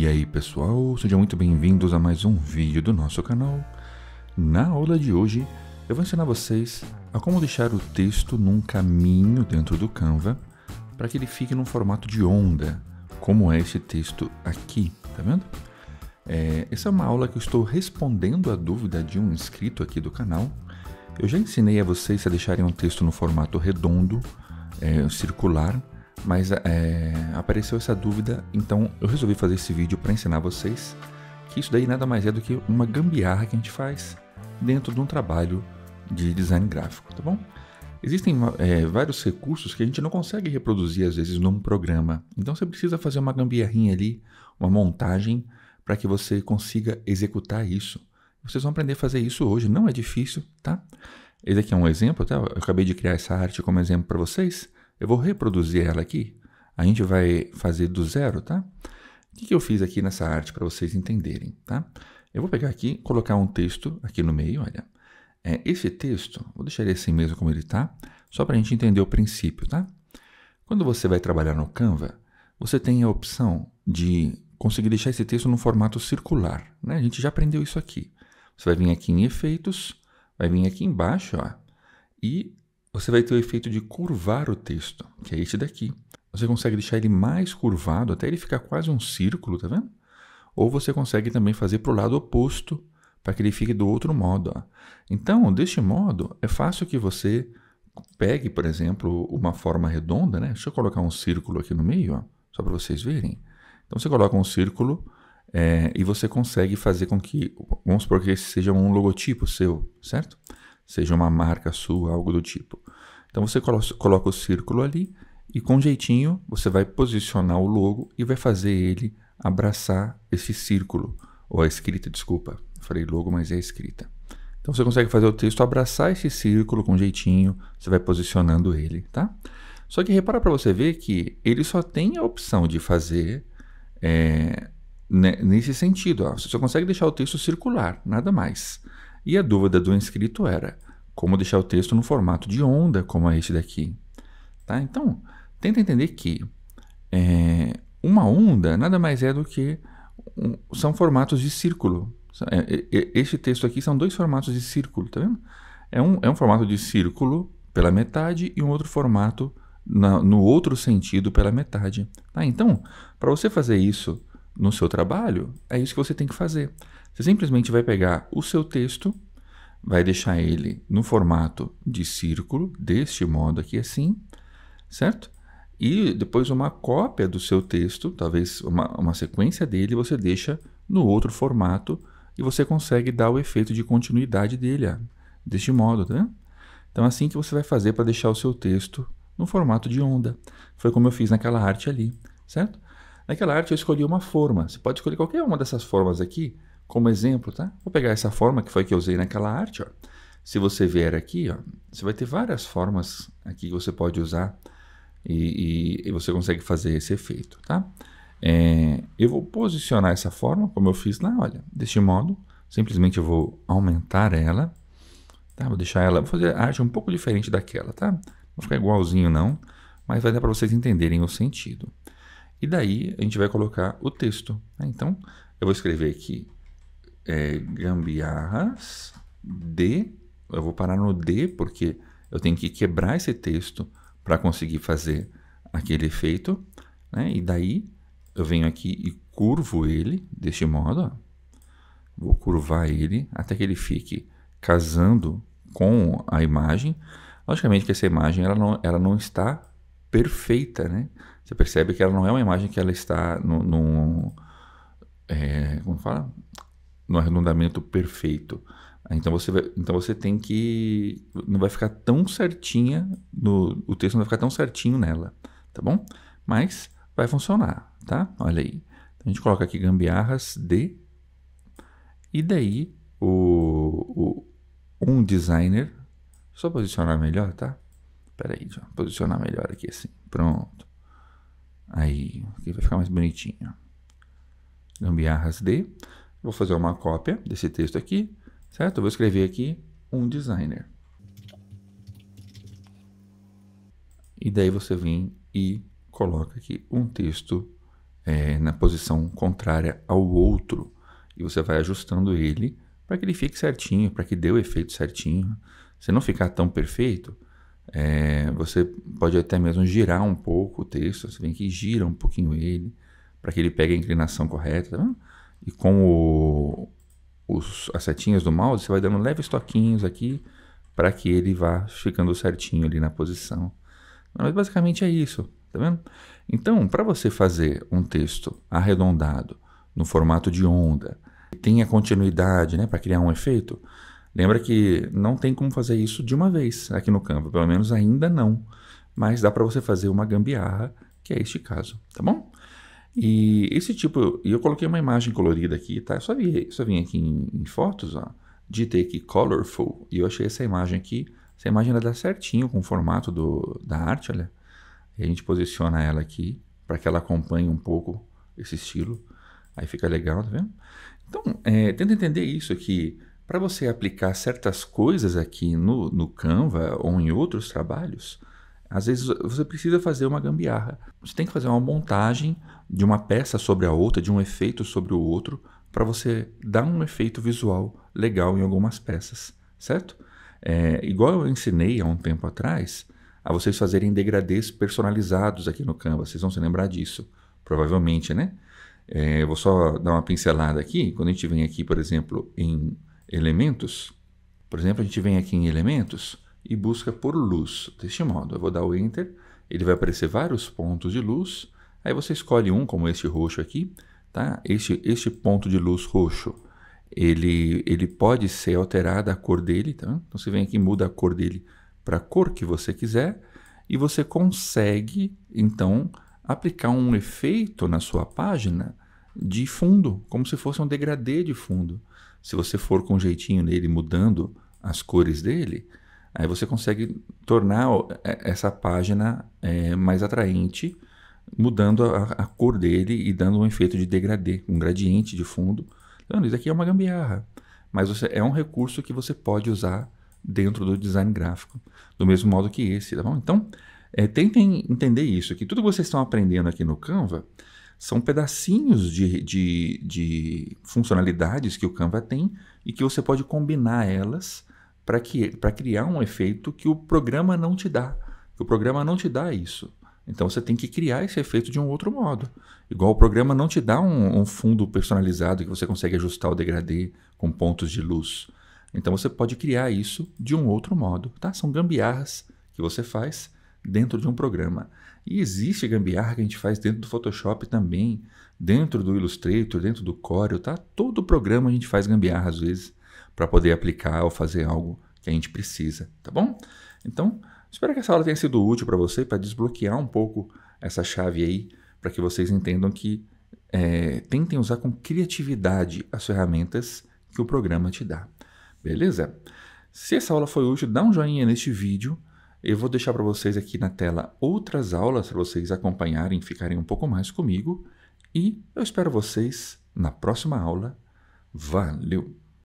E aí pessoal, sejam muito bem-vindos a mais um vídeo do nosso canal. Na aula de hoje eu vou ensinar vocês a como deixar o texto num caminho dentro do Canva para que ele fique num formato de onda, como é esse texto aqui, tá vendo? É, essa é uma aula que eu estou respondendo a dúvida de um inscrito aqui do canal. Eu já ensinei a vocês a deixarem um texto no formato redondo, é, circular, mas é, apareceu essa dúvida, então eu resolvi fazer esse vídeo para ensinar vocês que isso daí nada mais é do que uma gambiarra que a gente faz dentro de um trabalho de design gráfico, tá bom? Existem é, vários recursos que a gente não consegue reproduzir às vezes num programa, então você precisa fazer uma gambiarrinha ali, uma montagem para que você consiga executar isso. Vocês vão aprender a fazer isso hoje, não é difícil, tá? Esse aqui é um exemplo, tá? Eu acabei de criar essa arte como exemplo para vocês. Eu vou reproduzir ela aqui. A gente vai fazer do zero, tá? O que, eu fiz aqui nessa arte para vocês entenderem, tá? Eu vou pegar aqui, colocar um texto aqui no meio, olha. É, esse texto, vou deixar ele assim mesmo como ele está, só para a gente entender o princípio, tá? Quando você vai trabalhar no Canva, você tem a opção de conseguir deixar esse texto no formato circular, né? A gente já aprendeu isso aqui. Você vai vir aqui em efeitos, vai vir aqui embaixo, ó, e você vai ter o efeito de curvar o texto, que é este daqui. Você consegue deixar ele mais curvado até ele ficar quase um círculo, tá vendo? Ou você consegue também fazer para o lado oposto, para que ele fique do outro modo. Ó. Então, deste modo, é fácil que você pegue, por exemplo, uma forma redonda, né? Deixa eu colocar um círculo aqui no meio, ó, só para vocês verem. Então, você coloca um círculo é, e você consegue fazer com que, vamos supor que esse seja um logotipo seu, certo? seja uma marca sua, algo do tipo. Então você coloca o círculo ali e com jeitinho você vai posicionar o logo e vai fazer ele abraçar esse círculo, ou a escrita, desculpa. Eu falei logo, mas é a escrita. Então você consegue fazer o texto abraçar esse círculo com jeitinho, você vai posicionando ele, tá? Só que repara para você ver que ele só tem a opção de fazer é, nesse sentido. Ó. Você só consegue deixar o texto circular, nada mais. E a dúvida do inscrito era como deixar o texto no formato de onda, como é este daqui. Tá? Então, tenta entender que é, uma onda nada mais é do que um, são formatos de círculo. É, é, é, este texto aqui são dois formatos de círculo, tá vendo? É um, é um formato de círculo pela metade e um outro formato na, no outro sentido pela metade. Tá? Então, para você fazer isso no seu trabalho, é isso que você tem que fazer. Você simplesmente vai pegar o seu texto, vai deixar ele no formato de círculo, deste modo aqui assim, certo? E depois uma cópia do seu texto, talvez uma, uma sequência dele, você deixa no outro formato e você consegue dar o efeito de continuidade dele, ah, deste modo, tá? Então é assim que você vai fazer para deixar o seu texto no formato de onda. Foi como eu fiz naquela arte ali, certo? Naquela arte eu escolhi uma forma. Você pode escolher qualquer uma dessas formas aqui como exemplo, tá? Vou pegar essa forma que foi que eu usei naquela arte, ó. Se você vier aqui, ó, você vai ter várias formas aqui que você pode usar e, e, e você consegue fazer esse efeito, tá? É, eu vou posicionar essa forma como eu fiz lá, olha, deste modo. Simplesmente eu vou aumentar ela, tá? Vou deixar ela, vou fazer a arte um pouco diferente daquela, tá? Não vai ficar igualzinho não, mas vai dar para vocês entenderem o sentido. E daí a gente vai colocar o texto. Né? Então, eu vou escrever aqui é, gambiarras de. Eu vou parar no D, porque eu tenho que quebrar esse texto para conseguir fazer aquele efeito. Né? E daí eu venho aqui e curvo ele deste modo. Ó. Vou curvar ele até que ele fique casando com a imagem. Logicamente que essa imagem ela não, ela não está perfeita, né? Você percebe que ela não é uma imagem que ela está no, é, como é, como fala, no arredondamento perfeito. Então você, vai, então você tem que não vai ficar tão certinha no, o texto não vai ficar tão certinho nela, tá bom? Mas vai funcionar, tá? Olha aí. Então a gente coloca aqui gambiarras de e daí o, o um designer só posicionar melhor, tá? Pera aí, deixa eu posicionar melhor aqui assim. Pronto. Aí, aqui vai ficar mais bonitinho. Gambiarras D. Vou fazer uma cópia desse texto aqui, certo? vou escrever aqui um designer. E daí você vem e coloca aqui um texto é, na posição contrária ao outro. E você vai ajustando ele para que ele fique certinho, para que dê o efeito certinho. Se não ficar tão perfeito, é, você pode até mesmo girar um pouco o texto, você vem que gira um pouquinho ele, para que ele pegue a inclinação correta. Tá e com o, os, as setinhas do mouse, você vai dando leves toquinhos aqui, para que ele vá ficando certinho ali na posição. Mas basicamente é isso, tá vendo? Então, para você fazer um texto arredondado no formato de onda, tenha continuidade, né, para criar um efeito, Lembra que não tem como fazer isso de uma vez aqui no Canva, pelo menos ainda não. Mas dá para você fazer uma gambiarra, que é este caso, tá bom? E esse tipo, e eu coloquei uma imagem colorida aqui, tá? Eu só, vi, só aqui em, em fotos, ó, digitei aqui colorful, e eu achei essa imagem aqui. Essa imagem ela dá certinho com o formato do, da arte, olha. E a gente posiciona ela aqui para que ela acompanhe um pouco esse estilo. Aí fica legal, tá vendo? Então, é, tenta entender isso aqui para você aplicar certas coisas aqui no, no Canva ou em outros trabalhos, às vezes você precisa fazer uma gambiarra. Você tem que fazer uma montagem de uma peça sobre a outra, de um efeito sobre o outro, para você dar um efeito visual legal em algumas peças, certo? É, igual eu ensinei há um tempo atrás a vocês fazerem degradês personalizados aqui no Canva. Vocês vão se lembrar disso, provavelmente, né? É, eu vou só dar uma pincelada aqui. Quando a gente vem aqui, por exemplo, em elementos. Por exemplo, a gente vem aqui em elementos e busca por luz. Deste modo, eu vou dar o enter, ele vai aparecer vários pontos de luz. Aí você escolhe um, como este roxo aqui, tá? Este, este ponto de luz roxo, ele, ele pode ser alterado a cor dele, tá? Então você vem aqui e muda a cor dele para a cor que você quiser e você consegue, então, aplicar um efeito na sua página de fundo, como se fosse um degradê de fundo. Se você for com jeitinho nele, mudando as cores dele, aí você consegue tornar é, essa página é, mais atraente, mudando a, a, cor dele e dando um efeito de degradê, um gradiente de fundo. Então, isso aqui é uma gambiarra, mas você, é um recurso que você pode usar dentro do design gráfico, do mesmo modo que esse, tá bom? Então, é, tentem entender isso, que tudo que vocês estão aprendendo aqui no Canva são pedacinhos de, de, de funcionalidades que o Canva tem e que você pode combinar elas para criar um efeito que o programa não te dá. Que o programa não te dá isso. Então você tem que criar esse efeito de um outro modo. Igual o programa não te dá um, um fundo personalizado que você consegue ajustar o degradê com pontos de luz. Então você pode criar isso de um outro modo, tá? São gambiarras que você faz dentro de um programa. E existe gambiarra que a gente faz dentro do Photoshop também, dentro do Illustrator, dentro do Corel, tá? Todo programa a gente faz gambiarra às vezes para poder aplicar ou fazer algo que a gente precisa, tá bom? Então, espero que essa aula tenha sido útil para você, para desbloquear um pouco essa chave aí, para que vocês entendam que é, tentem usar com criatividade as ferramentas que o programa te dá. Beleza? Se essa aula foi útil, dá um joinha neste vídeo eu vou deixar para vocês aqui na tela outras aulas para vocês acompanharem, ficarem um pouco mais comigo. E eu espero vocês na próxima aula. Valeu!